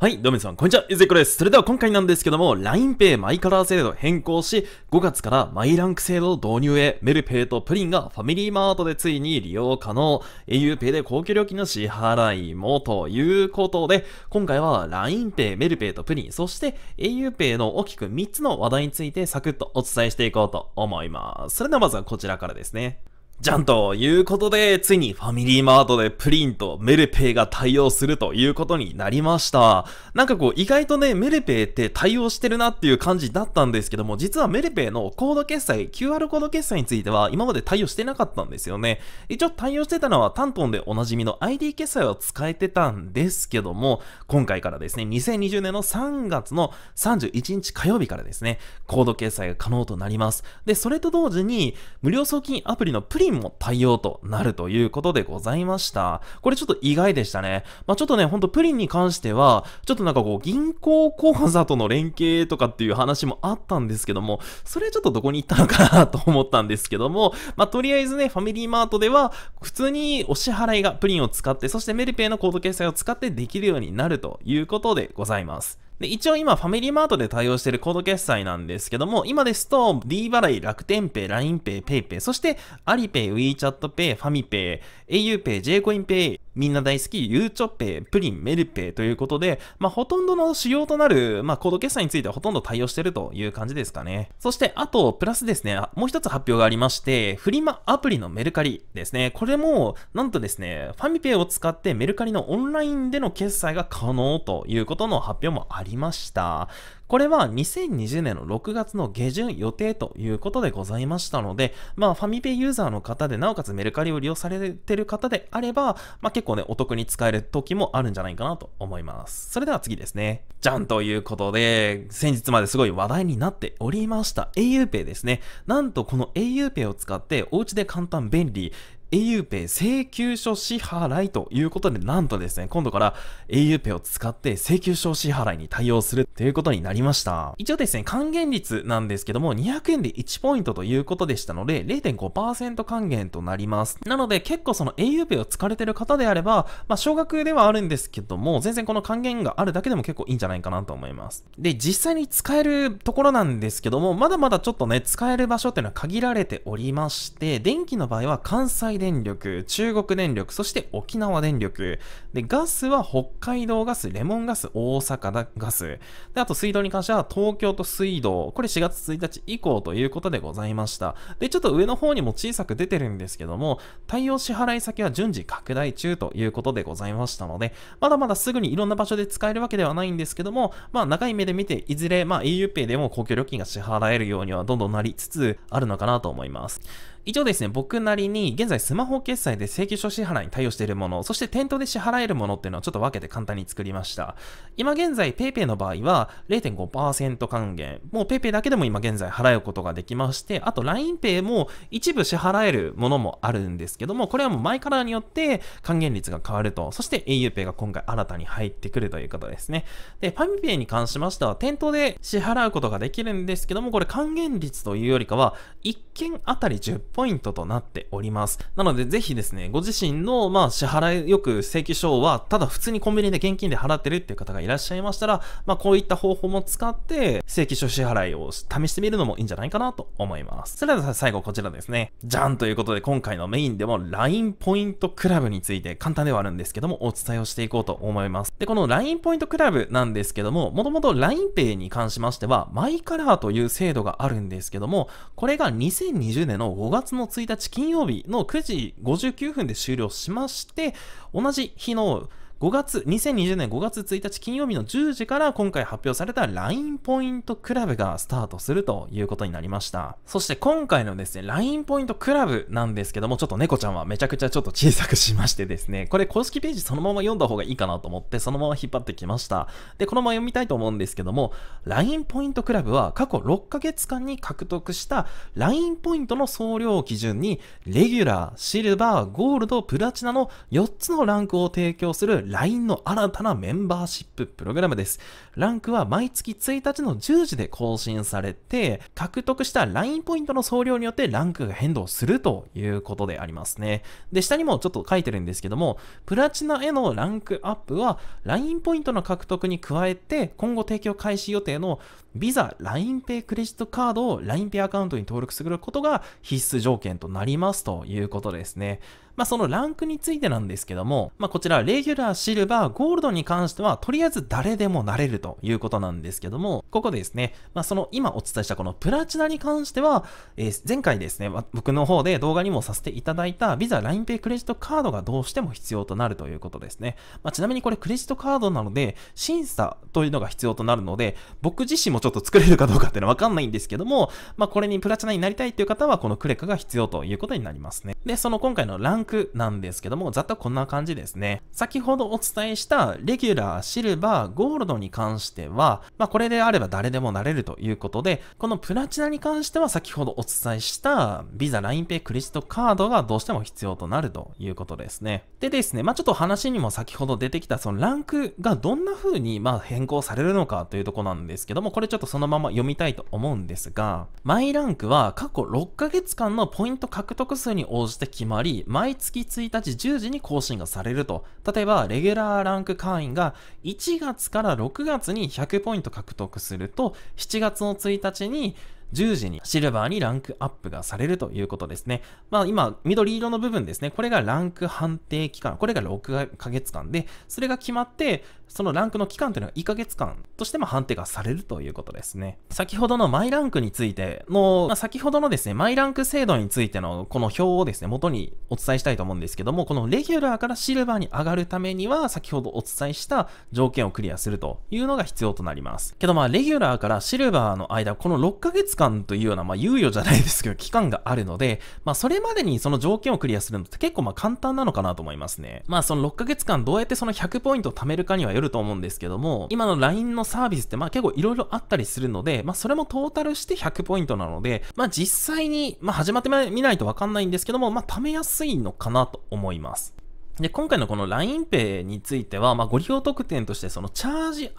はい、どうもさん、こんにちは、ゆずこです。それでは今回なんですけども、LINEPay マイカラー制度変更し、5月からマイランク制度導入へ、メルペイとプリンがファミリーマートでついに利用可能、auPay で高級料金の支払いもということで、今回は LINEPay、メルペイとプリン、そして auPay の大きく3つの話題についてサクッとお伝えしていこうと思います。それではまずはこちらからですね。じゃんということで、ついにファミリーマートでプリンとメルペイが対応するということになりました。なんかこう、意外とね、メルペイって対応してるなっていう感じだったんですけども、実はメルペイのコード決済、QR コード決済については今まで対応してなかったんですよね。一応対応してたのはタントンでおなじみの ID 決済を使えてたんですけども、今回からですね、2020年の3月の31日火曜日からですね、コード決済が可能となります。で、それと同時に、無料送金アプリのプリンンも対応となるということでございました。これちょっと意外でしたね。まあ、ちょっとね、ほんとプリンに関しては、ちょっとなんかこう、銀行口座との連携とかっていう話もあったんですけども、それはちょっとどこに行ったのかなと思ったんですけども、まあ、とりあえずね、ファミリーマートでは、普通にお支払いがプリンを使って、そしてメルペイのコード決済を使ってできるようになるということでございます。で、一応今ファミリーマートで対応しているコード決済なんですけども、今ですと D 払い、楽天ペイ、LINE ペイ、PayPay、そしてアリペイ、ウィ WeChat ペイ、ファミペイ、auPay、jcoinPay、みんな大好き、ゆうちょ p a プリン、メルペイということで、まあ、ほとんどの仕様となる、まあ、コード決済についてはほとんど対応してるという感じですかね。そして、あと、プラスですね、もう一つ発表がありまして、フリマアプリのメルカリですね。これも、なんとですね、ファミペイを使ってメルカリのオンラインでの決済が可能ということの発表もありました。これは2020年の6月の下旬予定ということでございましたので、まあ、ファミペイユーザーの方で、なおかつメルカリを利用されてる方であれば、まあ、結構ね、お得に使える時もあるんじゃないかなと思います。それでは次ですね。じゃんということで、先日まですごい話題になっておりました a u ペイですね。なんとこの a u ペイを使ってお家で簡単便利、auPay 請求書支払いということで、なんとですね、今度から auPay を使って請求書支払いに対応するということになりました。一応ですね、還元率なんですけども、200円で1ポイントということでしたので、0.5%還元となります。なので、結構その auPay を使われてる方であれば、まあ、少額ではあるんですけども、全然この還元があるだけでも結構いいんじゃないかなと思います。で、実際に使えるところなんですけども、まだまだちょっとね、使える場所っていうのは限られておりまして、電気の場合は関西電力、中国電力、そして沖縄電力。で、ガスは北海道ガス、レモンガス、大阪ガス。で、あと水道に関しては東京都水道。これ4月1日以降ということでございました。で、ちょっと上の方にも小さく出てるんですけども、対応支払い先は順次拡大中ということでございましたので、まだまだすぐにいろんな場所で使えるわけではないんですけども、まあ長い目で見て、いずれ、まあ u p a y でも公共料金が支払えるようにはどんどんなりつつあるのかなと思います。一応ですね、僕なりに現在スマホ決済で請求書支払いに対応しているもの、そして店頭で支払えるものっていうのはちょっと分けて簡単に作りました。今現在 PayPay の場合は0.5%還元。もう PayPay だけでも今現在払うことができまして、あと LINEPay も一部支払えるものもあるんですけども、これはもう前からによって還元率が変わると。そして auPay が今回新たに入ってくるということですね。で、f a m ペ p a y に関しましては店頭で支払うことができるんですけども、これ還元率というよりかは、1件あたり10%ポイントとなっております。なので、ぜひですね、ご自身の、まあ、支払い、よく請求書は、ただ普通にコンビニで現金で払ってるっていう方がいらっしゃいましたら、まあ、こういった方法も使って、請求書支払いを試してみるのもいいんじゃないかなと思います。それでは最後こちらですね。じゃんということで、今回のメインでも LINE ポイントクラブについて、簡単ではあるんですけども、お伝えをしていこうと思います。で、この LINE ポイントクラブなんですけども、もともと LINEPay に関しましては、マイカラーという制度があるんですけども、これが2020年の5月月の1日金曜日の9時59分で終了しまして、同じ日の5月、2020年5月1日金曜日の10時から今回発表された LINE ポイントクラブがスタートするということになりました。そして今回のですね、LINE ポイントクラブなんですけども、ちょっと猫ちゃんはめちゃくちゃちょっと小さくしましてですね、これ公式ページそのまま読んだ方がいいかなと思って、そのまま引っ張ってきました。で、このまま読みたいと思うんですけども、LINE ポイントクラブは過去6ヶ月間に獲得した LINE ポイントの総量を基準に、レギュラー、シルバー、ゴールド、プラチナの4つのランクを提供する LINE の新たなメンバーシッププログラムです。ランクは毎月1日の10時で更新されて、獲得した LINE ポイントの総量によってランクが変動するということでありますね。で、下にもちょっと書いてるんですけども、プラチナへのランクアップは LINE ポイントの獲得に加えて、今後提供開始予定の Visa、LINEPay クレジットカードを LINEPay アカウントに登録することが必須条件となりますということですね。まあ、そのランクについてなんですけども、まあ、こちら、レギュラー、シルバー、ゴールドに関しては、とりあえず誰でもなれるということなんですけども、ここでですね、まあ、その今お伝えしたこのプラチナに関しては、えー、前回ですね、僕の方で動画にもさせていただいた、ビザ、LINEPay クレジットカードがどうしても必要となるということですね。まあ、ちなみにこれクレジットカードなので、審査というのが必要となるので、僕自身もちょっと作れるかどうかっていうのはわかんないんですけども、まあ、これにプラチナになりたいという方は、このクレカが必要ということになりますね。で、その今回のランクなんですけども、ざっとこんな感じですね。先ほどお伝えしたレギュラー、シルバー、ゴールドに関しては、まあこれであれば誰でもなれるということで、このプラチナに関しては先ほどお伝えしたビザ、ラインペイ、クレジットカードがどうしても必要となるということですね。でですね、まあちょっと話にも先ほど出てきたそのランクがどんな風にまあ変更されるのかというとこなんですけども、これちょっとそのまま読みたいと思うんですが、マイランクは過去6ヶ月間のポイント獲得数に応じて決まり、毎月1日10時に更新がされると。例えば、レギュラーランク会員が1月から6月に100ポイント獲得すると、7月の1日に10時にシルバーにランクアップがされるということですね。まあ今、緑色の部分ですね。これがランク判定期間。これが6ヶ月間で、それが決まって、そのランクの期間というのが1ヶ月間としても判定がされるということですね。先ほどのマイランクについての、まあ、先ほどのですね、マイランク制度についてのこの表をですね、元にお伝えしたいと思うんですけども、このレギュラーからシルバーに上がるためには、先ほどお伝えした条件をクリアするというのが必要となります。けどまあ、レギュラーからシルバーの間、この6ヶ月間というような、まあ、猶予じゃないですけど、期間があるので、まあ、それまでにその条件をクリアするのって結構まあ簡単なのかなと思いますね。まあ、その6ヶ月間どうやってその100ポイントを貯めるかにはよると思うんですけども、今の LINE のサービスってまあ結構いろいろあったりするので、まあ、それもトータルして100ポイントなので、まあ、実際に、まあ、始まってみないとわかんないんですけども、まあ、貯めやすいのかなと思います。で、今回のこの LINEPay については、まあ、ご利用特典として、そのチャージ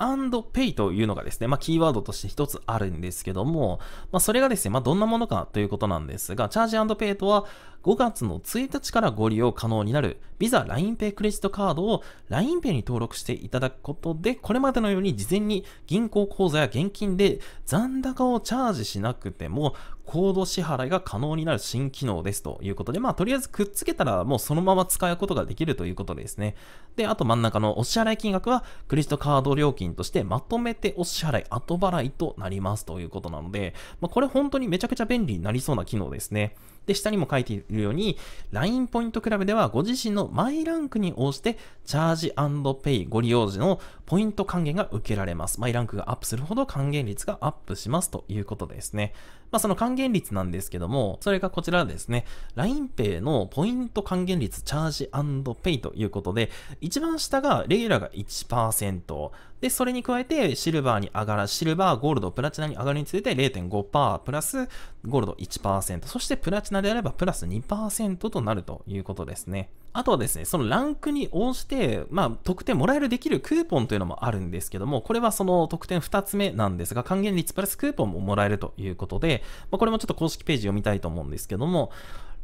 ペイというのがですね、まあ、キーワードとして一つあるんですけども、まあ、それがですね、まあ、どんなものかということなんですが、チャージペイとは、5月の1日からご利用可能になる Visa LINEPay クレジットカードを LINEPay に登録していただくことで、これまでのように事前に銀行口座や現金で残高をチャージしなくても、コード支払いが可能になる新機能ですということで、まあ、とりあえずくっつけたらもうそのまま使うことができるということですね。で、あと真ん中のお支払い金額は、クレジットカード料金としてまとめてお支払い後払いとなりますということなので、まあ、これ本当にめちゃくちゃ便利になりそうな機能ですね。で、下にも書いているように、LINE ポイントクラブではご自身のマイランクに応じて、チャージペイご利用時のポイント還元が受けられます。マイランクがアップするほど還元率がアップしますということですね。まあ、その還元率なんですけども、それがこちらですね。LINEPay のポイント還元率チャージペイということで、一番下がレギュラーが1%、で、それに加えて、シルバーに上がら、シルバー、ゴールド、プラチナに上がるにつれて0.5%、プラスゴールド1%、そしてプラチナであればプラス2%となるということですね。あとはですね、そのランクに応じて、まあ、得点もらえるできるクーポンというのもあるんですけども、これはその得点2つ目なんですが、還元率プラスクーポンももらえるということで、まあ、これもちょっと公式ページ読みたいと思うんですけども、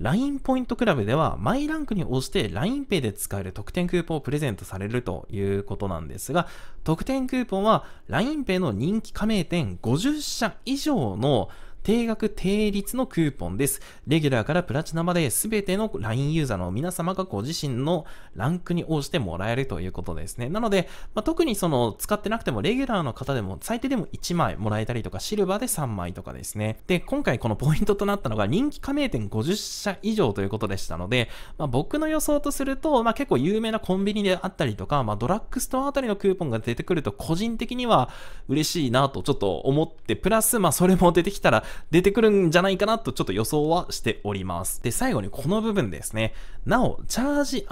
LINE ポイントクラブでは、マイランクに応じて LINEPay で使える特典クーポンをプレゼントされるということなんですが、特典クーポンは LINEPay の人気加盟店50社以上の定額定率のクーポンです。レギュラーからプラチナまで全ての LINE ユーザーの皆様がご自身のランクに応じてもらえるということですね。なので、まあ、特にその使ってなくてもレギュラーの方でも最低でも1枚もらえたりとか、シルバーで3枚とかですね。で、今回このポイントとなったのが人気加盟店50社以上ということでしたので、まあ、僕の予想とすると、まあ、結構有名なコンビニであったりとか、まあ、ドラッグストアあたりのクーポンが出てくると個人的には嬉しいなとちょっと思って、プラス、まあ、それも出てきたら出てくるんじゃないかなとちょっと予想はしております。で、最後にこの部分ですね。なお、チャージ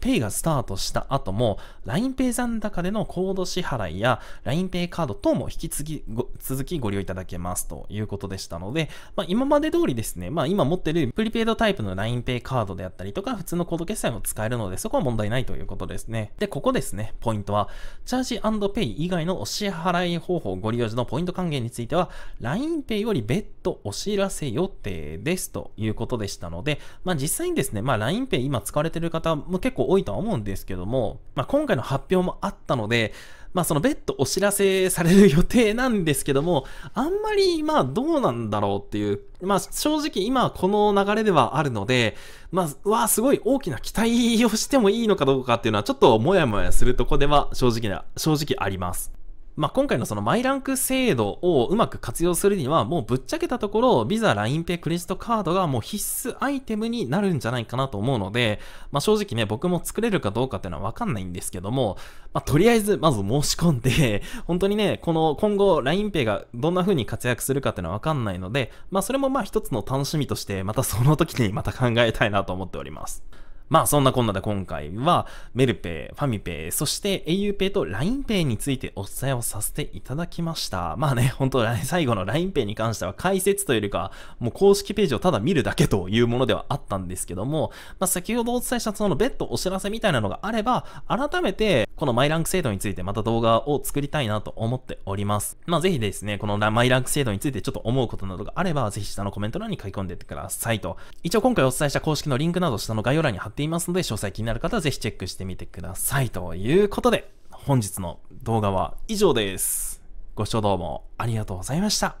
ペイがスタートした後も、LINEPay 残高でのコード支払いや LINEPay カード等も引き継ぎ続きご利用いただけますということでしたので、まあ、今まで通りですね、まあ、今持ってるプリペイドタイプの LINEPay カードであったりとか、普通のコード決済も使えるので、そこは問題ないということですね。で、ここですね、ポイントは、チャージペイ以外のお支払い方法ご利用時のポイント還元については、LINEPay より別とお知らせ予定ですということでしたので、まあ実際にですね、まあ LINEPay 今使われてる方も結構多いとは思うんですけども、まあ今回の発表もあったので、まあその別途お知らせされる予定なんですけども、あんまりまあどうなんだろうっていう、まあ正直今この流れではあるので、まあ、わあすごい大きな期待をしてもいいのかどうかっていうのはちょっともやもやするとこでは正直な、正直あります。まあ、今回のそのマイランク制度をうまく活用するには、もうぶっちゃけたところ、ビザ、ラインペ、イ、クレジットカードがもう必須アイテムになるんじゃないかなと思うので、まあ、正直ね、僕も作れるかどうかっていうのはわかんないんですけども、まあ、とりあえずまず申し込んで、本当にね、この今後ラインペイがどんな風に活躍するかっていうのはわかんないので、まあ、それもまあ一つの楽しみとして、またその時にまた考えたいなと思っております。まあそんなこんなで今回はメルペイ、ファミペイ、そして auPay と LINEPay についてお伝えをさせていただきました。まあね、本当最後の LINEPay に関しては解説というよりか、もう公式ページをただ見るだけというものではあったんですけども、まあ先ほどお伝えしたその別途お知らせみたいなのがあれば、改めてこのマイランク制度についてまた動画を作りたいなと思っております。まあ、ぜひですね、このマイランク制度についてちょっと思うことなどがあれば、ぜひ下のコメント欄に書き込んでってくださいと。一応今回お伝えした公式のリンクなど下の概要欄に貼っていますので、詳細気になる方はぜひチェックしてみてください。ということで、本日の動画は以上です。ご視聴どうもありがとうございました。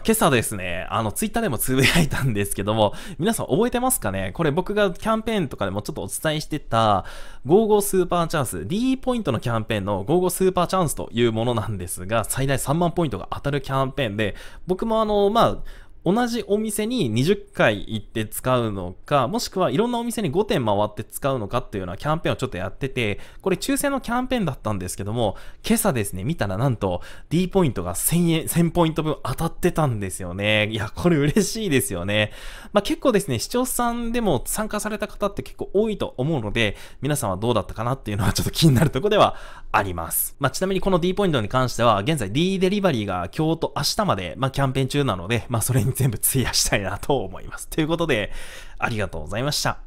今朝ですね、あの、ツイッターでもつぶやいたんですけども、皆さん覚えてますかねこれ僕がキャンペーンとかでもちょっとお伝えしてた、55スーパーチャンス、D ポイントのキャンペーンの55スーパーチャンスというものなんですが、最大3万ポイントが当たるキャンペーンで、僕もあの、まあ、同じお店に20回行って使うのか、もしくはいろんなお店に5点回って使うのかっていうようなキャンペーンをちょっとやってて、これ抽選のキャンペーンだったんですけども、今朝ですね、見たらなんと D ポイントが1000円、1000ポイント分当たってたんですよね。いや、これ嬉しいですよね。まあ、結構ですね、視聴者さんでも参加された方って結構多いと思うので、皆さんはどうだったかなっていうのはちょっと気になるとこではあります。まあ、ちなみにこの D ポイントに関しては、現在 D デリバリーが今日と明日まで、まあ、キャンペーン中なので、まあ、それに全部費やしたいなと思います。ということで、ありがとうございました。